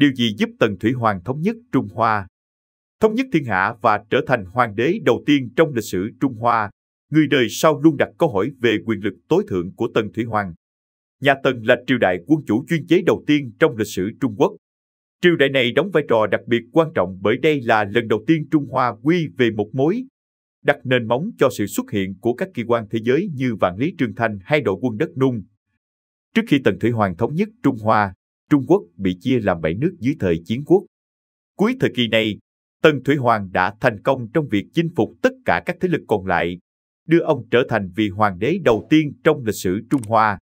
điều gì giúp Tần Thủy Hoàng thống nhất Trung Hoa, thống nhất thiên hạ và trở thành hoàng đế đầu tiên trong lịch sử Trung Hoa. Người đời sau luôn đặt câu hỏi về quyền lực tối thượng của Tần Thủy Hoàng. Nhà Tần là triều đại quân chủ chuyên chế đầu tiên trong lịch sử Trung Quốc. Triều đại này đóng vai trò đặc biệt quan trọng bởi đây là lần đầu tiên Trung Hoa quy về một mối, đặt nền móng cho sự xuất hiện của các kỳ quan thế giới như Vạn Lý Trường Thanh hay đội quân đất Nung. Trước khi Tần Thủy Hoàng thống nhất Trung Hoa, Trung Quốc bị chia làm bảy nước dưới thời chiến quốc. Cuối thời kỳ này, Tần Thủy Hoàng đã thành công trong việc chinh phục tất cả các thế lực còn lại, đưa ông trở thành vị hoàng đế đầu tiên trong lịch sử Trung Hoa.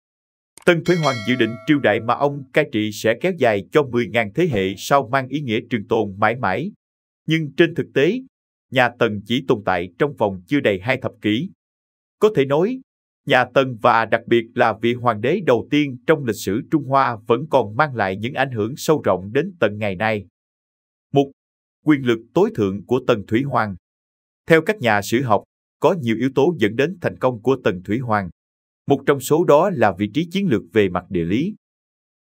Tần Thủy Hoàng dự định triều đại mà ông cai trị sẽ kéo dài cho 10.000 thế hệ sau mang ý nghĩa trường tồn mãi mãi. Nhưng trên thực tế, nhà Tần chỉ tồn tại trong vòng chưa đầy hai thập kỷ. Có thể nói, nhà Tân và đặc biệt là vị hoàng đế đầu tiên trong lịch sử Trung Hoa vẫn còn mang lại những ảnh hưởng sâu rộng đến tận ngày nay. Một, Quyền lực tối thượng của Tần Thủy Hoàng Theo các nhà sử học, có nhiều yếu tố dẫn đến thành công của Tần Thủy Hoàng. Một trong số đó là vị trí chiến lược về mặt địa lý.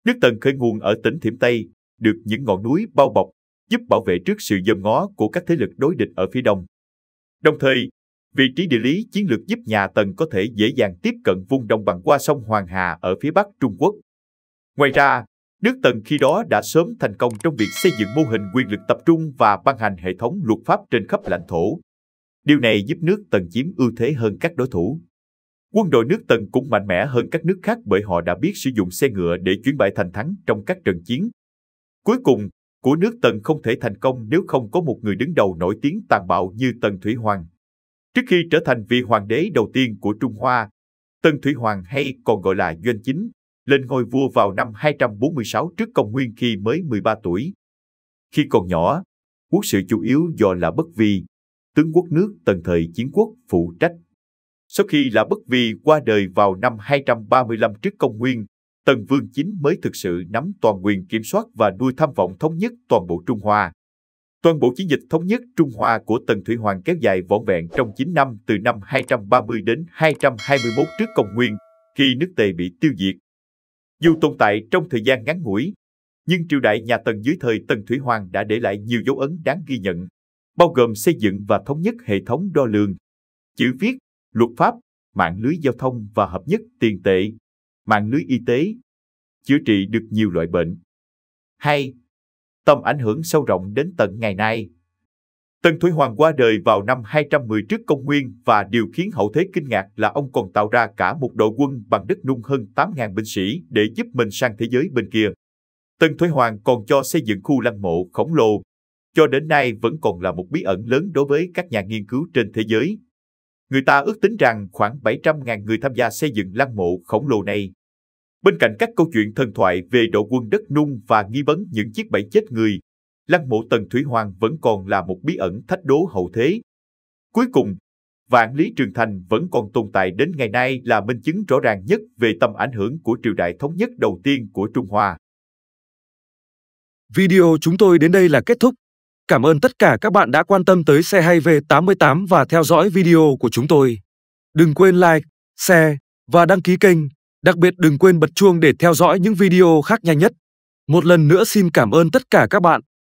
Nước Tần khởi nguồn ở tỉnh Thiểm Tây, được những ngọn núi bao bọc, giúp bảo vệ trước sự dòm ngó của các thế lực đối địch ở phía đông. Đồng thời, Vị trí địa lý chiến lược giúp nhà Tần có thể dễ dàng tiếp cận vùng đồng bằng qua sông Hoàng Hà ở phía bắc Trung Quốc. Ngoài ra, nước Tần khi đó đã sớm thành công trong việc xây dựng mô hình quyền lực tập trung và ban hành hệ thống luật pháp trên khắp lãnh thổ. Điều này giúp nước Tần chiếm ưu thế hơn các đối thủ. Quân đội nước Tần cũng mạnh mẽ hơn các nước khác bởi họ đã biết sử dụng xe ngựa để chuyển bại thành thắng trong các trận chiến. Cuối cùng, của nước Tần không thể thành công nếu không có một người đứng đầu nổi tiếng tàn bạo như Tần Thủy Hoàng. Trước khi trở thành vị hoàng đế đầu tiên của Trung Hoa, Tân Thủy Hoàng hay còn gọi là Doanh Chính, lên ngôi vua vào năm 246 trước công nguyên khi mới 13 tuổi. Khi còn nhỏ, quốc sự chủ yếu do là Bất Vi, tướng quốc nước tần thời chiến quốc phụ trách. Sau khi là Bất Vi qua đời vào năm 235 trước công nguyên, Tần Vương Chính mới thực sự nắm toàn quyền kiểm soát và nuôi tham vọng thống nhất toàn bộ Trung Hoa. Toàn bộ chiến dịch thống nhất Trung Hoa của Tần Thủy Hoàng kéo dài vỏn vẹn trong 9 năm từ năm 230 đến 221 trước công nguyên, khi nước Tề bị tiêu diệt. Dù tồn tại trong thời gian ngắn ngủi, nhưng triều đại nhà Tần dưới thời Tần Thủy Hoàng đã để lại nhiều dấu ấn đáng ghi nhận, bao gồm xây dựng và thống nhất hệ thống đo lường, chữ viết, luật pháp, mạng lưới giao thông và hợp nhất tiền tệ, mạng lưới y tế, chữa trị được nhiều loại bệnh. 2 tầm ảnh hưởng sâu rộng đến tận ngày nay. Tần Thủy Hoàng qua đời vào năm 210 trước công nguyên và điều khiến hậu thế kinh ngạc là ông còn tạo ra cả một đội quân bằng đất nung hơn 8.000 binh sĩ để giúp mình sang thế giới bên kia. Tần Thủy Hoàng còn cho xây dựng khu lăng mộ khổng lồ, cho đến nay vẫn còn là một bí ẩn lớn đối với các nhà nghiên cứu trên thế giới. Người ta ước tính rằng khoảng 700.000 người tham gia xây dựng lăng mộ khổng lồ này Bên cạnh các câu chuyện thần thoại về độ quân đất nung và nghi vấn những chiếc bẫy chết người, lăng mộ Tần Thủy Hoàng vẫn còn là một bí ẩn thách đố hậu thế. Cuối cùng, vạn lý trường thành vẫn còn tồn tại đến ngày nay là minh chứng rõ ràng nhất về tầm ảnh hưởng của triều đại thống nhất đầu tiên của Trung Hoa. Video chúng tôi đến đây là kết thúc. Cảm ơn tất cả các bạn đã quan tâm tới xe hay về 88 và theo dõi video của chúng tôi. Đừng quên like, share và đăng ký kênh Đặc biệt đừng quên bật chuông để theo dõi những video khác nhanh nhất. Một lần nữa xin cảm ơn tất cả các bạn.